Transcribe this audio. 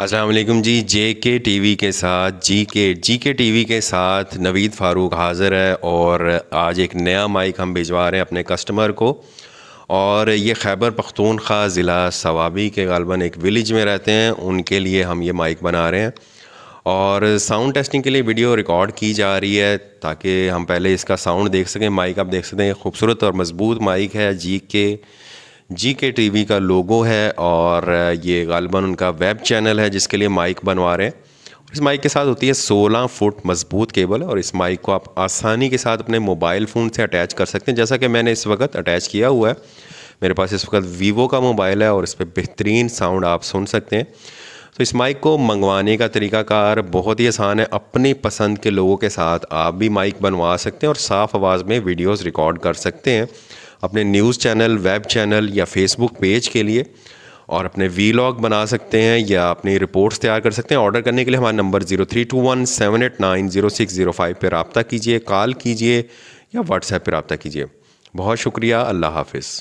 असलम जी जे के T V के साथ जी के जी के टी वी के साथ नवीद फ़ारूक हाज़िर है और आज एक नया माइक हम भिजवा रहे हैं अपने कस्टमर को और ये खैबर पख्तूनख्वा ज़िला सवाबी के गलबन एक विलेज में रहते हैं उनके लिए हम ये माइक बना रहे हैं और साउंड टेस्टिंग के लिए वीडियो रिकॉर्ड की जा रही है ताकि हम पहले इसका साउंड देख सकें माइक आप देख सकते हैं खूबसूरत और मज़बूत माइक है जी के जी के टी वी का लोगो है और ये गालबा उनका वेब चैनल है जिसके लिए माइक बनवा रहे हैं इस माइक के साथ होती है 16 फुट मजबूत केबल और इस माइक को आप आसानी के साथ अपने मोबाइल फ़ोन से अटैच कर सकते हैं जैसा कि मैंने इस वक्त अटैच किया हुआ है मेरे पास इस वक्त वीवो का मोबाइल है और इस पर बेहतरीन साउंड आप सुन सकते हैं तो इस माइक को मंगवाने का तरीकाकार बहुत ही आसान है अपनी पसंद के लोगों के साथ आप भी माइक बनवा सकते हैं और साफ़ आवाज़ में वीडियोज़ रिकॉर्ड कर सकते हैं अपने न्यूज़ चैनल वेब चैनल या फेसबुक पेज के लिए और अपने वी लॉग बना सकते हैं या अपनी रिपोर्ट्स तैयार कर सकते हैं ऑर्डर करने के लिए हमारा number zero three two one seven eight nine zero six zero five पर रबता कीजिए कॉल कीजिए या व्हाट्सएप पर रबता कीजिए बहुत शुक्रिया अल्लाह हाफिज़